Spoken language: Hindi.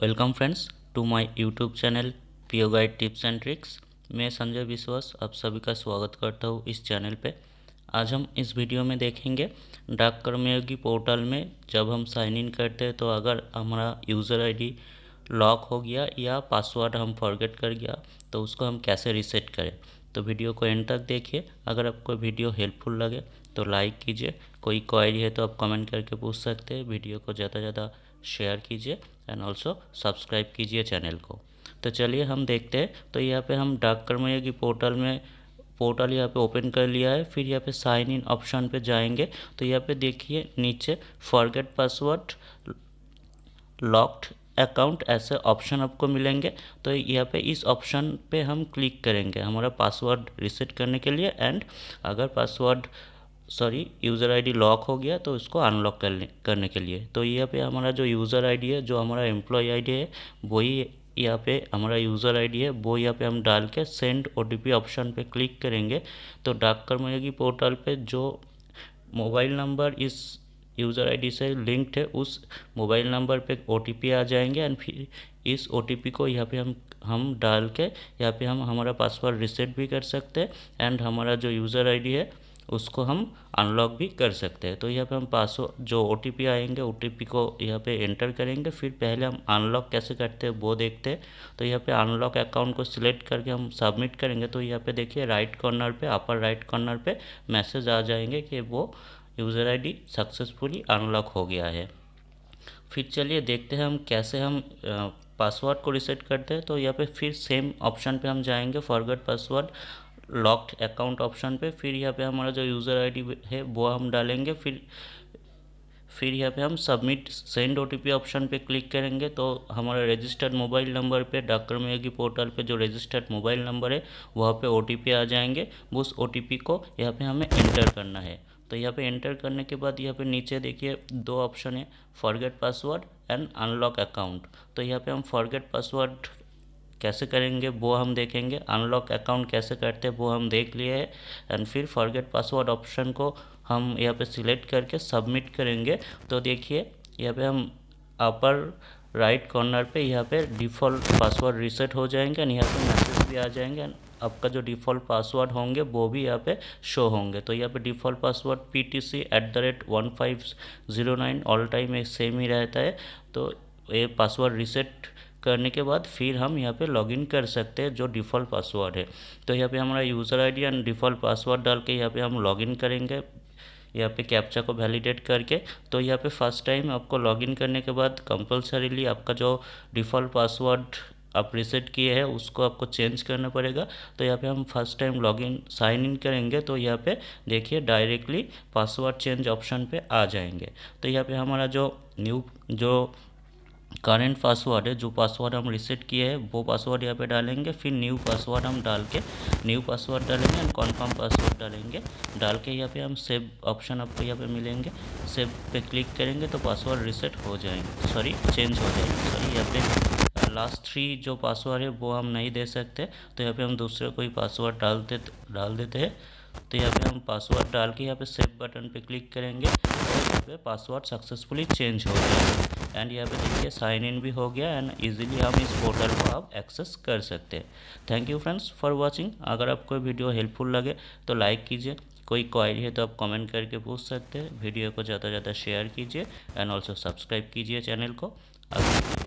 welcome friends to my YouTube channel PO guide tips and tricks मैं संजय विश्वास आप सभी का स्वागत करता हूँ इस चैनल पे आज हम इस वीडियो में देखेंगे डाक कर्मयोगी पोर्टल में जब हम साइन इन करते हैं तो अगर हमारा यूज़र आईडी लॉक हो गया या पासवर्ड हम फॉरगेट कर गया तो उसको हम कैसे रिसेट करें तो वीडियो को एंड तक देखिए अगर आपको वीडियो हेल्पफुल लगे तो लाइक कीजिए कोई क्वारी है तो आप कमेंट करके पूछ सकते हैं वीडियो को ज़्यादा ज़्यादा शेयर कीजिए एंड ऑल्सो सब्सक्राइब कीजिए चैनल को तो चलिए हम देखते हैं तो यहाँ पे हम डाक कर्मयोगी की पोर्टल में पोर्टल यहाँ पे ओपन कर लिया है फिर यहाँ पे साइन इन ऑप्शन पे जाएंगे तो यहाँ पे देखिए नीचे फॉरगेट पासवर्ड लॉक्ड अकाउंट ऐसे ऑप्शन आपको मिलेंगे तो यहाँ पे इस ऑप्शन पे हम क्लिक करेंगे हमारा पासवर्ड रिसेट करने के लिए एंड अगर password sorry user ID lock हो गया तो इसको अनलॉक करने करने के लिए तो यहाँ पे हमारा जो यूज़र आईडी है जो हमारा एम्प्लॉय आईडी है वही यहाँ पे हमारा यूज़र आईडी है वो यहाँ पे हम डाल के सेंड ओटीपी ऑप्शन पे क्लिक करेंगे तो डाक कर्मयोगी पोर्टल पे जो मोबाइल नंबर इस यूज़र आईडी से लिंक्ड है उस मोबाइल नंबर पे ओटीपी आ जाएंगे एंड फिर इस ओटीपी को यहाँ पे हम हम डाल के यहाँ पे हम हमारा पासवर्ड रिसेट भी कर सकते हैं एंड हमारा जो यूज़र आईडी है उसको हम अनलॉक भी कर सकते हैं तो यहाँ पे हम पासवर्ड जो ओ आएंगे ओ को यहाँ पे एंटर करेंगे फिर पहले हम अनलॉक कैसे करते हैं वो देखते हैं तो यहाँ पे अनलॉक अकाउंट को सिलेक्ट करके हम सबमिट करेंगे तो यहाँ पे देखिए राइट कॉर्नर पे अपर राइट कॉर्नर पे मैसेज आ जाएंगे कि वो यूज़र आई सक्सेसफुली अनलॉक हो गया है फिर चलिए देखते हैं हम कैसे हम पासवर्ड को रिसेट करते हैं तो यहाँ पे फिर सेम ऑप्शन पे हम जाएंगे forget password locked account option पे फिर यहाँ पे हमारा जो यूज़र आईडी है वो हम डालेंगे फिर फिर यहाँ पे हम सबमिट सेंड ओ ऑप्शन पे क्लिक करेंगे तो हमारा रजिस्टर्ड मोबाइल नंबर पे डॉक्टर मेगी पोर्टल पे जो रजिस्टर्ड मोबाइल नंबर है वहाँ पे ओ आ जाएंगे उस ओ को यहाँ पे हमें एंटर करना है तो यहाँ पे एंटर करने के बाद यहाँ पे नीचे देखिए दो ऑप्शन है forget password and unlock account तो यहाँ पे हम फॉरगेट पासवर्ड कैसे करेंगे वो हम देखेंगे अनलॉक अकाउंट कैसे करते हैं वो हम देख लिए हैं एंड फिर फॉरगेट पासवर्ड ऑप्शन को हम यहाँ पे सिलेक्ट करके सबमिट करेंगे तो देखिए यहाँ पे हम अपर राइट कॉर्नर पे यहाँ पे डिफ़ॉल्ट पासवर्ड रिसेट हो जाएंगे एंड यहाँ पे मैसेज भी आ जाएंगे एंड आपका जो डिफ़ॉल्ट पासवर्ड होंगे वो भी यहाँ पे शो होंगे तो यहाँ पे default password P T C at the rate one five zero nine all time एक सेम ही रहता है तो ये पासवर्ड रीसेट करने के बाद फिर हम यहाँ पे लॉगिन कर सकते हैं जो डिफ़ॉल्ट पासवर्ड है तो यहाँ पे हमारा user ID and default password डाल के यहाँ पे हम लॉगिन करेंगे यहाँ पे कैप्चा को वैलिडेट करके तो यहाँ पे फर्स्ट टाइम आपको लॉगिन करने के बाद कंपलसरीली आपका जो डिफ़ॉल्ट पासवर्ड आप रिसेट किए हैं उसको आपको चेंज करना पड़ेगा तो यहाँ पे हम first time login sign in करेंगे तो यहाँ पे देखिए डायरेक्टली पासवर्ड चेंज ऑप्शन पे आ जाएंगे तो यहाँ पे हमारा जो न्यू जो करेंट पासवर्ड है जो पासवर्ड हम रिसेट किए हैं वो पासवर्ड यहाँ पे डालेंगे फिर न्यू पासवर्ड हम डाल के न्यू पासवर्ड डालेंगे एंड कॉन्फर्म पासवर्ड डालेंगे डाल के यहाँ पे हम सेव ऑप्शन आपको यहाँ पे मिलेंगे सेव पे क्लिक करेंगे तो पासवर्ड रिसेट हो जाएंगे सॉरी चेंज हो जाएंगे सॉरी यहाँ पे लास्ट uh, थ्री जो पासवर्ड है वो हम नहीं दे सकते तो यहाँ पे हम दूसरे कोई पासवर्ड डालते डाल देते हैं तो यहाँ पे हम पासवर्ड डाल के यहाँ पे सेव बटन पे क्लिक करेंगे तो यहाँ पे पासवर्ड सक्सेसफुली चेंज हो जाएगा एंड यहाँ पे देखिए साइन इन भी हो गया एंड इजीली हम इस पोर्टल को आप एक्सेस कर सकते हैं thank you friends for watching अगर आपको वीडियो हेल्पफुल लगे तो लाइक कीजिए कोई क्वारी है तो आप कमेंट करके पूछ सकते हैं वीडियो को ज़्यादा से ज़्यादा शेयर कीजिए एंड ऑल्सो सब्सक्राइब कीजिए चैनल को अगर